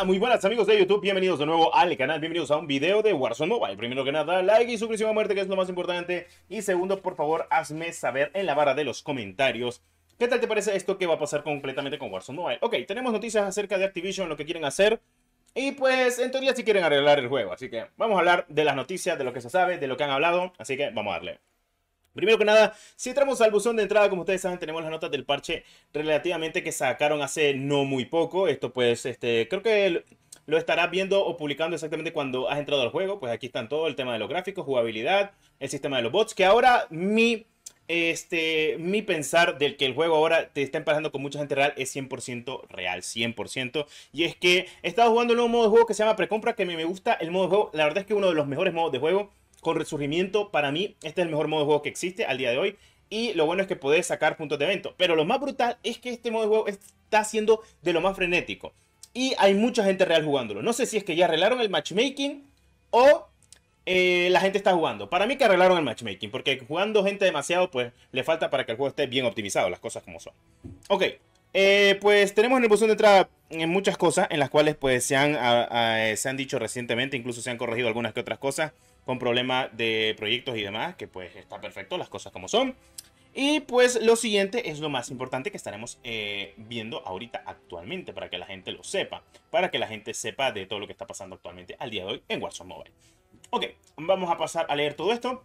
Ah, muy buenas amigos de YouTube, bienvenidos de nuevo al canal, bienvenidos a un video de Warzone Mobile. Primero que nada, like y suscripción a muerte, que es lo más importante. Y segundo, por favor, hazme saber en la barra de los comentarios ¿Qué tal te parece esto que va a pasar completamente con Warzone Mobile? Ok, tenemos noticias acerca de Activision, lo que quieren hacer. Y pues, en teoría sí quieren arreglar el juego. Así que vamos a hablar de las noticias, de lo que se sabe, de lo que han hablado. Así que vamos a darle. Primero que nada, si entramos al buzón de entrada, como ustedes saben, tenemos las notas del parche relativamente que sacaron hace no muy poco. Esto pues, este, creo que lo estarás viendo o publicando exactamente cuando has entrado al juego. Pues aquí están todo el tema de los gráficos, jugabilidad, el sistema de los bots, que ahora mi este, mi pensar del que el juego ahora te está emparejando con mucha gente real es 100% real, 100%. Y es que he estado jugando en nuevo modo de juego que se llama Precompra, que a mí me gusta el modo de juego. La verdad es que uno de los mejores modos de juego con resurgimiento, para mí, este es el mejor modo de juego que existe al día de hoy. Y lo bueno es que podés sacar puntos de evento. Pero lo más brutal es que este modo de juego está siendo de lo más frenético. Y hay mucha gente real jugándolo. No sé si es que ya arreglaron el matchmaking o eh, la gente está jugando. Para mí que arreglaron el matchmaking. Porque jugando gente demasiado, pues le falta para que el juego esté bien optimizado. Las cosas como son. Ok. Eh, pues tenemos en el de entrada en eh, muchas cosas en las cuales pues se se han dicho recientemente, incluso se han corregido algunas que otras cosas con problemas de proyectos y demás, que pues está perfecto, las cosas como son. Y pues lo siguiente es lo más importante que estaremos eh, viendo ahorita actualmente para que la gente lo sepa, para que la gente sepa de todo lo que está pasando actualmente al día de hoy en warzone Mobile. Ok, vamos a pasar a leer todo esto.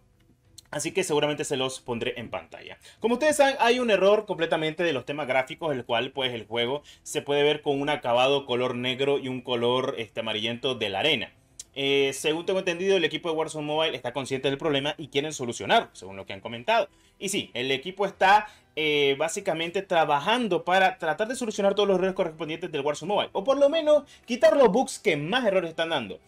Así que seguramente se los pondré en pantalla. Como ustedes saben, hay un error completamente de los temas gráficos, el cual pues el juego se puede ver con un acabado color negro y un color este, amarillento de la arena. Eh, según tengo entendido, el equipo de Warzone Mobile está consciente del problema y quieren solucionarlo, según lo que han comentado. Y sí, el equipo está eh, básicamente trabajando para tratar de solucionar todos los errores correspondientes del Warzone Mobile, o por lo menos quitar los bugs que más errores están dando.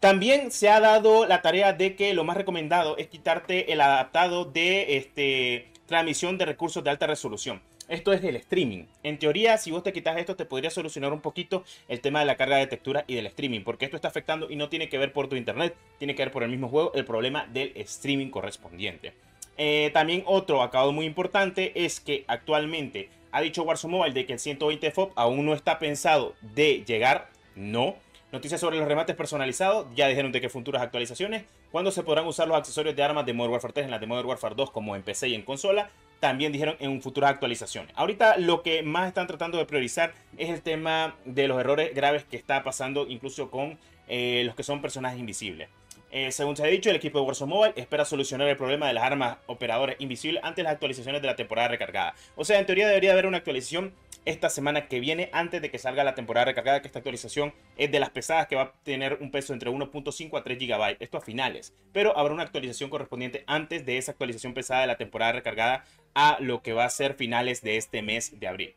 También se ha dado la tarea de que lo más recomendado es quitarte el adaptado de este, transmisión de recursos de alta resolución. Esto es del streaming. En teoría, si vos te quitas esto, te podría solucionar un poquito el tema de la carga de textura y del streaming, porque esto está afectando y no tiene que ver por tu internet, tiene que ver por el mismo juego, el problema del streaming correspondiente. Eh, también otro acabado muy importante es que actualmente ha dicho Warzone Mobile de que el 120 FOP aún no está pensado de llegar, no. Noticias sobre los remates personalizados, ya dijeron de que futuras actualizaciones, cuándo se podrán usar los accesorios de armas de Modern Warfare 3 en las de Modern Warfare 2 como en PC y en consola, también dijeron en futuras actualizaciones. Ahorita lo que más están tratando de priorizar es el tema de los errores graves que está pasando incluso con eh, los que son personajes invisibles. Eh, según se ha dicho, el equipo de Warzone Mobile espera solucionar el problema de las armas operadores invisibles antes de las actualizaciones de la temporada recargada. O sea, en teoría debería haber una actualización esta semana que viene, antes de que salga la temporada recargada, que esta actualización es de las pesadas que va a tener un peso entre 1.5 a 3 GB, esto a finales, pero habrá una actualización correspondiente antes de esa actualización pesada de la temporada recargada a lo que va a ser finales de este mes de abril.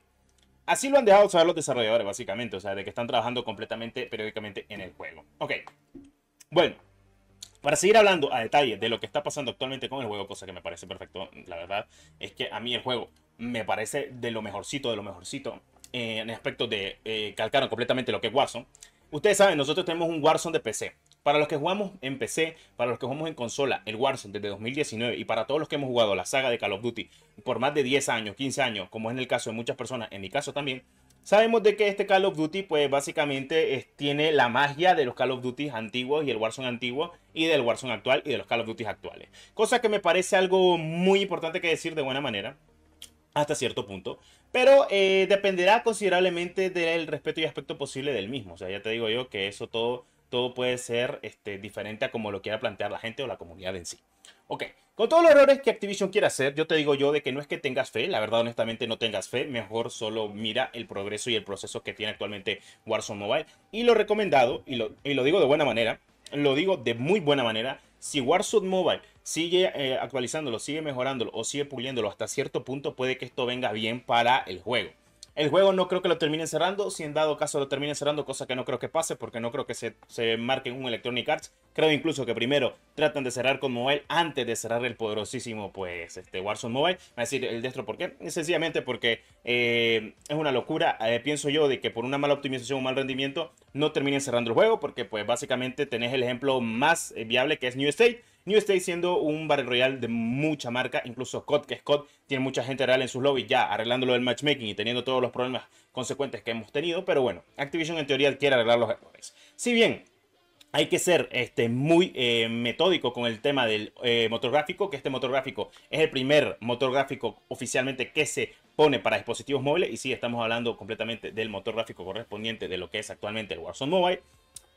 Así lo han dejado saber los desarrolladores, básicamente, o sea, de que están trabajando completamente, periódicamente en el juego. Ok, bueno, para seguir hablando a detalle de lo que está pasando actualmente con el juego, cosa que me parece perfecto, la verdad, es que a mí el juego me parece de lo mejorcito, de lo mejorcito eh, en aspecto de eh, calcaron completamente lo que es Warzone. Ustedes saben, nosotros tenemos un Warzone de PC. Para los que jugamos en PC, para los que jugamos en consola, el Warzone desde 2019 y para todos los que hemos jugado la saga de Call of Duty por más de 10 años, 15 años, como es en el caso de muchas personas, en mi caso también, sabemos de que este Call of Duty pues básicamente tiene la magia de los Call of Duty antiguos y el Warzone antiguo y del Warzone actual y de los Call of Duty actuales. Cosa que me parece algo muy importante que decir de buena manera, hasta cierto punto. Pero eh, dependerá considerablemente del respeto y aspecto posible del mismo. O sea, ya te digo yo que eso todo, todo puede ser este, diferente a como lo quiera plantear la gente o la comunidad en sí. Ok, con todos los errores que Activision quiere hacer, yo te digo yo de que no es que tengas fe, la verdad honestamente no tengas fe, mejor solo mira el progreso y el proceso que tiene actualmente Warzone Mobile. Y lo recomendado, y lo, y lo digo de buena manera, lo digo de muy buena manera, si Warzone Mobile sigue eh, actualizándolo, sigue mejorándolo o sigue puliéndolo hasta cierto punto, puede que esto venga bien para el juego. El juego no creo que lo termine cerrando, si en dado caso lo termine cerrando, cosa que no creo que pase porque no creo que se, marque en un Electronic Arts. Creo incluso que primero tratan de cerrar con Mobile antes de cerrar el poderosísimo pues, este, Warzone Mobile. Va a decir el destro, ¿por qué? Sencillamente porque eh, es una locura, eh, pienso yo, de que por una mala optimización o mal rendimiento no terminen cerrando el juego porque pues básicamente tenés el ejemplo más viable que es New State New State siendo un barrio Royale de mucha marca, incluso Scott, que Scott tiene mucha gente real en sus lobbies, ya lo del matchmaking y teniendo todos los problemas consecuentes que hemos tenido, pero bueno, Activision en teoría quiere arreglar los errores. Si bien hay que ser este, muy eh, metódico con el tema del eh, motor gráfico, que este motor gráfico es el primer motor gráfico oficialmente que se pone para dispositivos móviles. Y sí, estamos hablando completamente del motor gráfico correspondiente de lo que es actualmente el Warzone Mobile.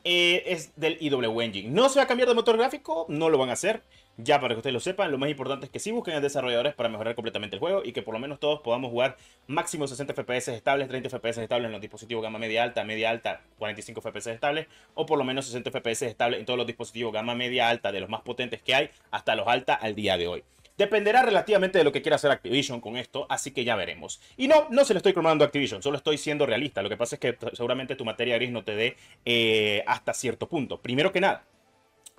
Eh, es del IW Engine. No se va a cambiar de motor gráfico, no lo van a hacer. Ya para que ustedes lo sepan, lo más importante es que sí busquen a desarrolladores para mejorar completamente el juego y que por lo menos todos podamos jugar máximo 60 FPS estables, 30 FPS estables en los dispositivos gama media alta, media alta, 45 FPS estables o por lo menos 60 FPS estables en todos los dispositivos gama media alta de los más potentes que hay hasta los alta al día de hoy. Dependerá relativamente de lo que quiera hacer Activision con esto, así que ya veremos. Y no, no se le estoy cromando a Activision, solo estoy siendo realista. Lo que pasa es que seguramente tu materia gris no te dé eh, hasta cierto punto. Primero que nada,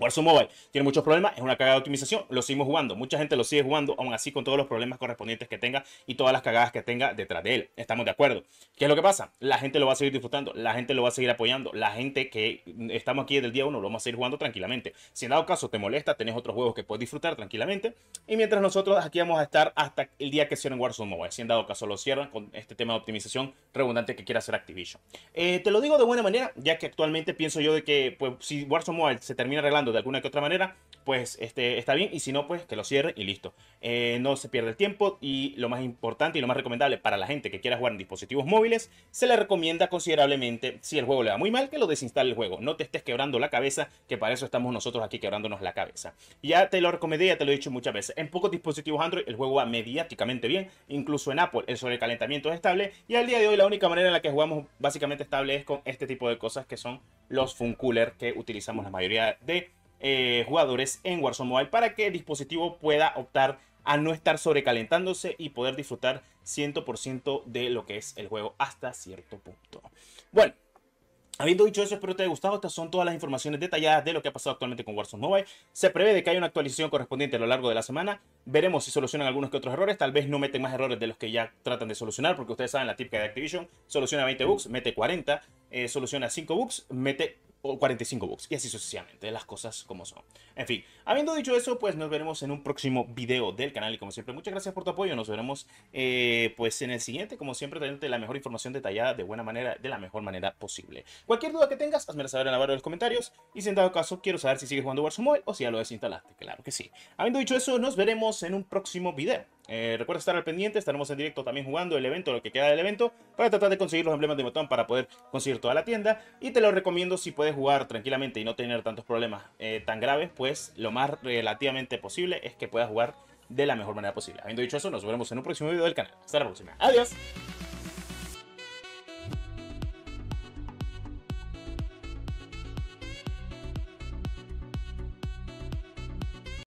Warzone Mobile tiene muchos problemas, es una cagada de optimización, lo seguimos jugando, mucha gente lo sigue jugando, aún así con todos los problemas correspondientes que tenga y todas las cagadas que tenga detrás de él. Estamos de acuerdo. ¿Qué es lo que pasa? La gente lo va a seguir disfrutando, la gente lo va a seguir apoyando, la gente que estamos aquí desde el día uno lo vamos a seguir jugando tranquilamente. Si en dado caso te molesta, tenés otros juegos que puedes disfrutar tranquilamente y mientras nosotros aquí vamos a estar hasta el día que cierren Warzone Mobile, si en dado caso lo cierran con este tema de optimización redundante que quiera hacer Activision. Eh, te lo digo de buena manera, ya que actualmente pienso yo de que pues, si Warzone Mobile se termina arreglando de alguna que otra manera, pues este, está bien. Y si no, pues que lo cierre y listo. Eh, no se pierde el tiempo. Y lo más importante y lo más recomendable para la gente que quiera jugar en dispositivos móviles, se le recomienda considerablemente, si el juego le va muy mal, que lo desinstale el juego. No te estés quebrando la cabeza, que para eso estamos nosotros aquí quebrándonos la cabeza. Ya te lo recomendé, ya te lo he dicho muchas veces. En pocos dispositivos Android el juego va mediáticamente bien. Incluso en Apple el sobrecalentamiento es estable. Y al día de hoy la única manera en la que jugamos básicamente estable es con este tipo de cosas que son los Fun Cooler que utilizamos la mayoría de eh, jugadores en Warzone Mobile para que el dispositivo pueda optar a no estar sobrecalentándose y poder disfrutar 100% de lo que es el juego hasta cierto punto. Bueno, Habiendo dicho eso, espero te haya gustado. Estas son todas las informaciones detalladas de lo que ha pasado actualmente con Warzone Mobile. Se prevé de que haya una actualización correspondiente a lo largo de la semana. Veremos si solucionan algunos que otros errores. Tal vez no meten más errores de los que ya tratan de solucionar, porque ustedes saben la típica de Activision. Soluciona 20 bugs, mete 40. Eh, soluciona 5 bugs, mete o 45 bucks, y así sucesivamente, las cosas como son. En fin, habiendo dicho eso, pues nos veremos en un próximo video del canal y como siempre, muchas gracias por tu apoyo, nos veremos eh, pues en el siguiente, como siempre, trayéndote la mejor información detallada de buena manera, de la mejor manera posible. Cualquier duda que tengas, hazmela saber en la barra de los comentarios, y si en dado caso quiero saber si sigues jugando Warzone Mobile o si ya lo desinstalaste, claro que sí. Habiendo dicho eso, nos veremos en un próximo video. Eh, recuerda estar al pendiente, estaremos en directo también jugando el evento, lo que queda del evento, para tratar de conseguir los emblemas de botón para poder conseguir toda la tienda. Y te lo recomiendo si puedes jugar tranquilamente y no tener tantos problemas eh, tan graves, pues lo más relativamente posible es que puedas jugar de la mejor manera posible. Habiendo dicho eso, nos vemos en un próximo video del canal. Hasta la próxima. Adiós.